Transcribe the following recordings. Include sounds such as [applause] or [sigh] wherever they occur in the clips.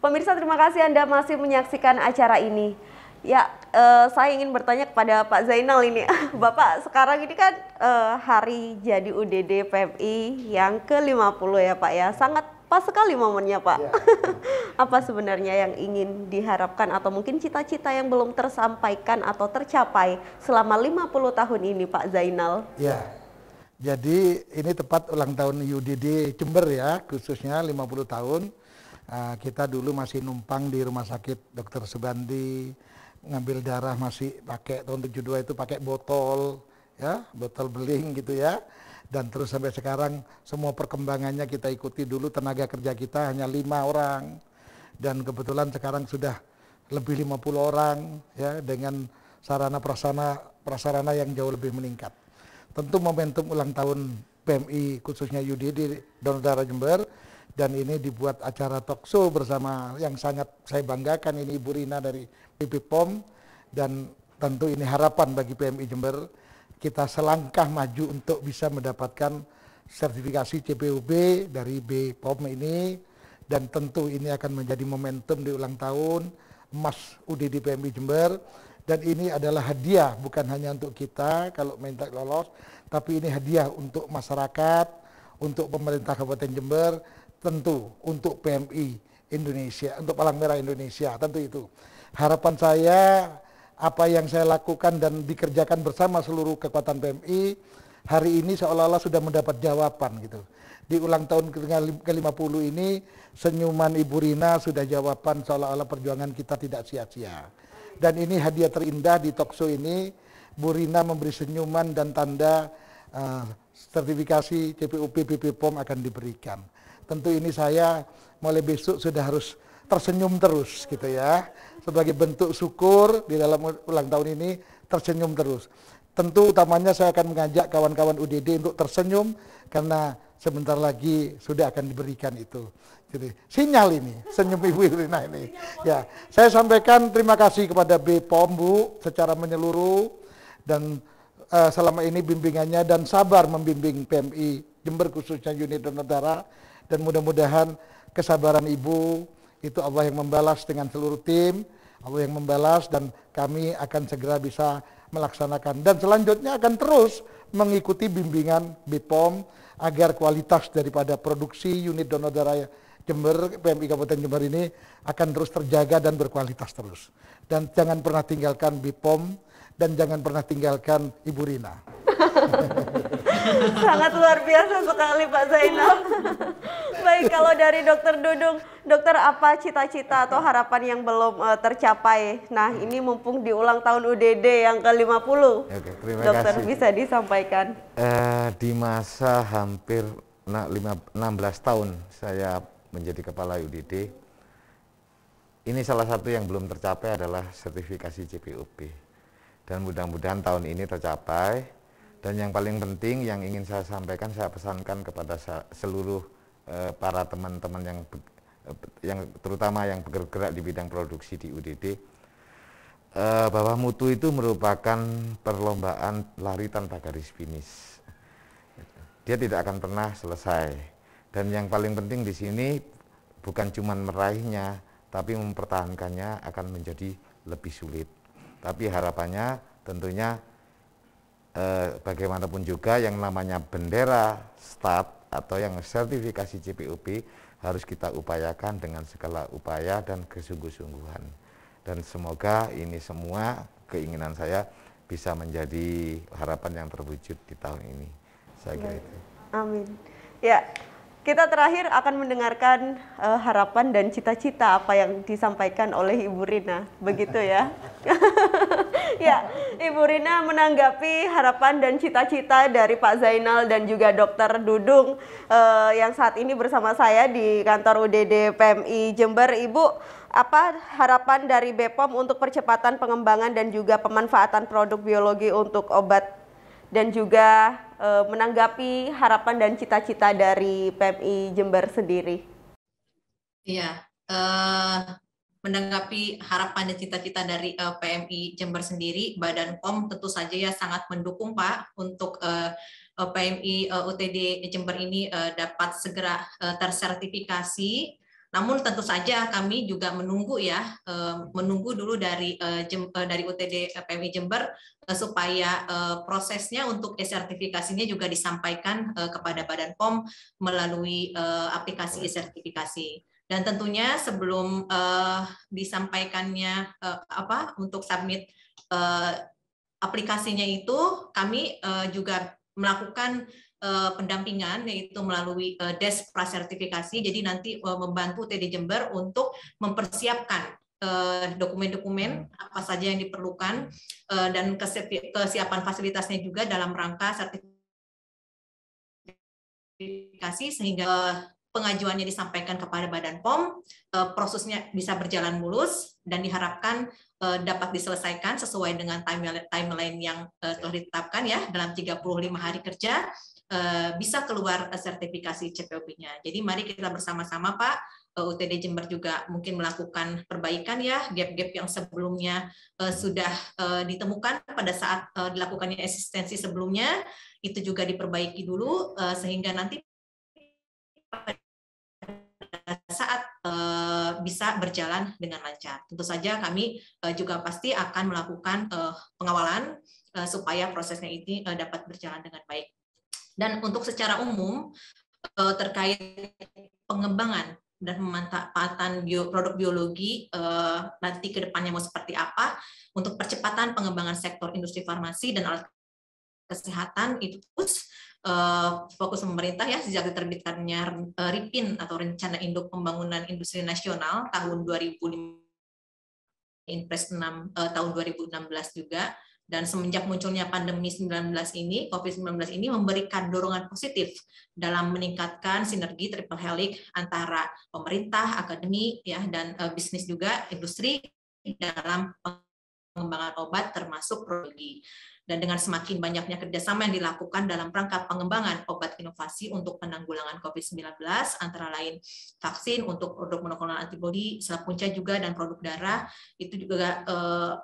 Pemirsa terima kasih Anda masih menyaksikan acara ini. Ya, eh, saya ingin bertanya kepada Pak Zainal ini. [laughs] Bapak sekarang ini kan eh, hari jadi UDD PMI yang ke-50 ya Pak ya. Sangat pas sekali momennya Pak. Ya. [laughs] Apa sebenarnya yang ingin diharapkan atau mungkin cita-cita yang belum tersampaikan atau tercapai selama 50 tahun ini Pak Zainal? Ya, jadi ini tepat ulang tahun UDD Jember ya, khususnya 50 tahun Eh, kita dulu masih numpang di rumah sakit dokter Subandi ngambil darah masih pakai tahun 72 itu pakai botol ya botol beling gitu ya dan terus sampai sekarang semua perkembangannya kita ikuti dulu tenaga kerja kita hanya lima orang dan kebetulan sekarang sudah lebih 50 orang ya dengan sarana prasarana prasarana yang jauh lebih meningkat. Tentu momentum ulang tahun PMI khususnya Yudi di Donor Darah Jember dan ini dibuat acara talkshow bersama yang sangat saya banggakan ini Ibu Rina dari PP POM dan tentu ini harapan bagi PMI Jember kita selangkah maju untuk bisa mendapatkan sertifikasi CPUB dari BPOM ini dan tentu ini akan menjadi momentum di ulang tahun emas UDD PMI Jember dan ini adalah hadiah bukan hanya untuk kita kalau minta lolos tapi ini hadiah untuk masyarakat untuk pemerintah Kabupaten Jember tentu untuk PMI Indonesia, untuk Palang Merah Indonesia, tentu itu. Harapan saya apa yang saya lakukan dan dikerjakan bersama seluruh kekuatan PMI hari ini seolah-olah sudah mendapat jawaban gitu. Di ulang tahun ke-50 ini senyuman Ibu Rina sudah jawaban seolah-olah perjuangan kita tidak sia-sia. Dan ini hadiah terindah di Tokso ini Bu Rina memberi senyuman dan tanda uh, sertifikasi CPUP BP POM akan diberikan. Tentu ini saya mulai besok sudah harus tersenyum terus gitu ya. Sebagai bentuk syukur di dalam ulang tahun ini tersenyum terus. Tentu utamanya saya akan mengajak kawan-kawan UDD untuk tersenyum karena sebentar lagi sudah akan diberikan itu. Jadi sinyal ini, senyum Ibu Irina ini. Ya, saya sampaikan terima kasih kepada B Pombu secara menyeluruh dan uh, selama ini bimbingannya dan sabar membimbing PMI Jember khususnya unit donor darah dan mudah-mudahan kesabaran ibu itu Allah yang membalas dengan seluruh tim, Allah yang membalas dan kami akan segera bisa melaksanakan dan selanjutnya akan terus mengikuti bimbingan BPOM agar kualitas daripada produksi unit donor darah Jember PMI Kabupaten Jember ini akan terus terjaga dan berkualitas terus dan jangan pernah tinggalkan BPOM dan jangan pernah tinggalkan Ibu Rina. [laughs] Sangat luar biasa sekali Pak Zainal. Baik, kalau dari Dokter Dudung, Dokter apa cita-cita atau harapan yang belum uh, tercapai? Nah, ini mumpung di ulang tahun UDD yang ke-50. puluh, Dokter kasih. bisa disampaikan. Uh, di masa hampir 16 tahun saya menjadi kepala UDD. Ini salah satu yang belum tercapai adalah sertifikasi CPUP. Dan mudah-mudahan tahun ini tercapai dan yang paling penting yang ingin saya sampaikan, saya pesankan kepada seluruh eh, para teman-teman yang eh, yang terutama yang bergerak di bidang produksi di UDD eh, bahwa mutu itu merupakan perlombaan lari tanpa garis finish. Dia tidak akan pernah selesai. Dan yang paling penting di sini bukan cuma meraihnya, tapi mempertahankannya akan menjadi lebih sulit. Tapi harapannya tentunya eh, bagaimanapun juga yang namanya bendera STAT atau yang sertifikasi CPUP harus kita upayakan dengan segala upaya dan kesungguh-sungguhan. Dan semoga ini semua keinginan saya bisa menjadi harapan yang terwujud di tahun ini. Saya kira iya. itu. Amin. Ya, kita terakhir akan mendengarkan uh, harapan dan cita-cita apa yang disampaikan oleh Ibu Rina, begitu ya? [laughs] ya, Ibu Rina menanggapi harapan dan cita-cita dari Pak Zainal dan juga Dokter Dudung uh, yang saat ini bersama saya di kantor UDD PMI Jember. Ibu, apa harapan dari BPOM untuk percepatan pengembangan dan juga pemanfaatan produk biologi untuk obat dan juga uh, menanggapi harapan dan cita-cita dari PMI Jember sendiri. Iya, uh, menanggapi harapan dan cita-cita dari uh, eh, PMI Jember sendiri, Badan POM tentu saja ya sangat mendukung Pak untuk uh, PMI uh, UTD Jember ini uh, dapat segera uh, tersertifikasi namun tentu saja kami juga menunggu ya, eh, menunggu dulu dari eh, eh, dari UTD PMI Jember supaya prosesnya untuk e-sertifikasinya juga disampaikan kepada Badan POM melalui aplikasi e-sertifikasi. Dan tentunya sebelum disampaikannya apa untuk submit aplikasinya itu kami juga melakukan uh, pendampingan yaitu melalui uh, Prasertifikasi. Jadi nanti eh, membantu TD Jember untuk mempersiapkan dokumen-dokumen apa saja yang diperlukan dan kesiapan fasilitasnya juga dalam rangka sertifikasi sehingga pengajuannya disampaikan kepada Badan POM, prosesnya bisa berjalan mulus dan diharapkan Eh, dapat diselesaikan sesuai dengan timeline yang eh, iya. telah ditetapkan ya dalam 35 hari kerja eh, bisa keluar sertifikasi CPOP-nya. Jadi mari kita bersama-sama Pak UTD Jember juga mungkin melakukan perbaikan ya gap-gap yang sebelumnya sudah ditemukan pada saat dilakukannya eksistensi sebelumnya itu juga diperbaiki dulu sehingga nanti saat uh, bisa berjalan dengan lancar. Tentu saja kami uh, juga pasti akan melakukan uh, pengawalan uh, supaya prosesnya ini uh, dapat berjalan dengan baik. Dan untuk secara umum uh, terkait pengembangan dan pemanfaatan bio, produk biologi uh, nanti ke depannya mau seperti apa untuk percepatan pengembangan sektor industri farmasi dan alat kesehatan itu terus Eh, fokus pemerintah ya sejak diterbitkannya eh, RIPIN atau Rencana Induk Pembangunan Industri Nasional tahun 2005 Inpres 6 uh, tahun 2016 juga dan semenjak munculnya pandemi 19 ini, COVID-19 ini memberikan dorongan positif dalam meningkatkan sinergi triple helix antara pemerintah, akademi, ya dan uh, bisnis juga industri dalam pengembangan obat termasuk prodi dan dengan semakin banyaknya kerjasama yang dilakukan dalam rangka pengembangan obat inovasi untuk penanggulangan COVID-19, antara lain vaksin untuk produk monoklonal antibodi, selap punca juga, dan produk darah, itu juga eh,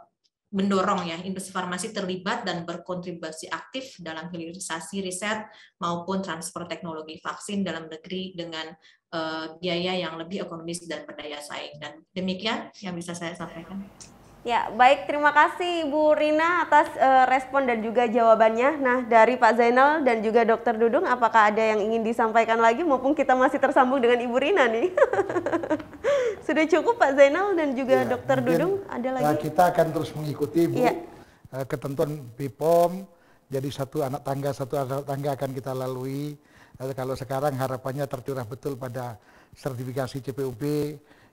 mendorong ya industri farmasi terlibat dan berkontribusi aktif dalam hilirisasi riset maupun transfer teknologi vaksin dalam negeri dengan eh, biaya yang lebih ekonomis dan berdaya saing. Dan demikian yang bisa saya sampaikan. Ya, baik terima kasih Ibu Rina atas uh, respon dan juga jawabannya. Nah, dari Pak Zainal dan juga Dokter Dudung, apakah ada yang ingin disampaikan lagi maupun kita masih tersambung dengan Ibu Rina nih? [laughs] Sudah cukup Pak Zainal dan juga ya, Dokter Dudung, ada lagi? Kita akan terus mengikuti Bu ya. Eh, ketentuan BPOM. Jadi satu anak tangga satu anak tangga akan kita lalui. Eh, kalau sekarang harapannya tercurah betul pada sertifikasi CPUP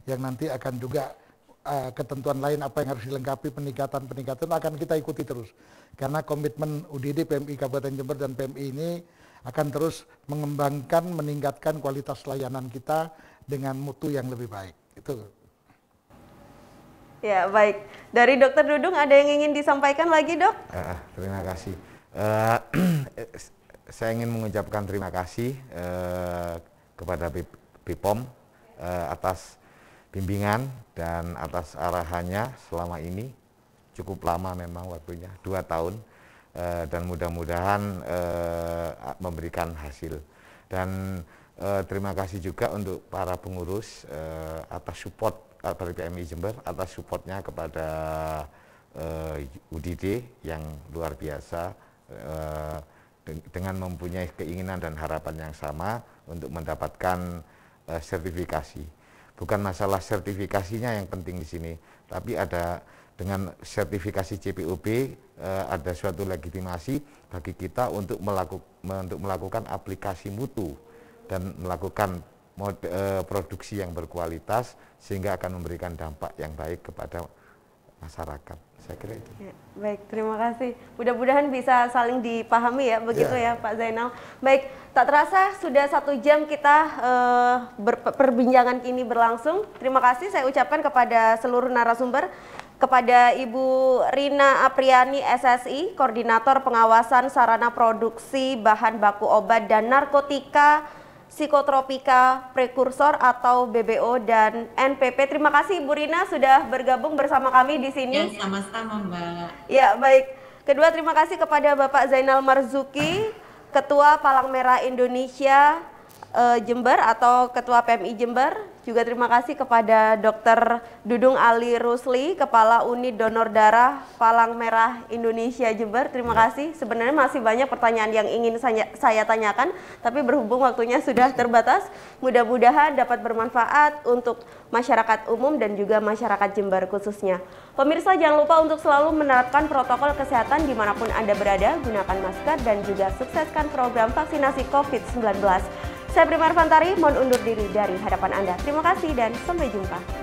yang nanti akan juga Eh, ketentuan lain apa yang harus dilengkapi peningkatan-peningkatan akan kita ikuti terus. Karena komitmen UDD PMI Kabupaten Jember dan PMI ini akan terus mengembangkan, meningkatkan kualitas layanan kita dengan mutu yang lebih baik. Itu. Ya, baik. Dari Dokter Dudung ada yang ingin disampaikan lagi, Dok? Uh, terima kasih. Uh, [clears throat] saya ingin mengucapkan terima kasih uh, kepada BPOM uh, atas bimbingan dan atas arahannya selama ini cukup lama memang waktunya dua tahun eh, dan mudah-mudahan eh, memberikan hasil dan eh, terima kasih juga untuk para pengurus atas support dari PMI Jember atas supportnya kepada UDD yang luar biasa dengan mempunyai keinginan dan harapan yang sama untuk mendapatkan sertifikasi bukan masalah sertifikasinya yang penting di sini, tapi ada dengan sertifikasi CPUB eh, ada suatu legitimasi bagi kita untuk melakukan untuk melakukan aplikasi mutu dan melakukan mode, eh, produksi yang berkualitas sehingga akan memberikan dampak yang baik kepada masyarakat. Saya kira itu. Ya, baik, terima kasih. Mudah-mudahan bisa saling dipahami ya, begitu ya, ya Pak Zainal. Baik, tak terasa sudah satu jam kita uh, perbincangan ini berlangsung. Terima kasih saya ucapkan kepada seluruh narasumber, kepada Ibu Rina Apriani SSI, Koordinator Pengawasan Sarana Produksi Bahan Baku Obat dan Narkotika psikotropika prekursor atau BBO dan NPP. Terima kasih Bu Rina sudah bergabung bersama kami di sini. Ya, sama-sama Mbak. Ya, baik. Kedua terima kasih kepada Bapak Zainal Marzuki, Ketua Palang Merah Indonesia eh, Jember atau Ketua PMI Jember. Juga terima kasih kepada Dr. Dudung Ali Rusli, Kepala Unit Donor Darah Palang Merah Indonesia Jember. Terima ya. kasih. Sebenarnya masih banyak pertanyaan yang ingin saya, saya tanyakan, tapi berhubung waktunya sudah terbatas, mudah-mudahan dapat bermanfaat untuk masyarakat umum dan juga masyarakat Jember khususnya. Pemirsa jangan lupa untuk selalu menerapkan protokol kesehatan dimanapun Anda berada, gunakan masker dan juga sukseskan program vaksinasi COVID-19. Saya Prima Fantari, mohon undur diri dari hadapan Anda. Terima kasih dan sampai jumpa.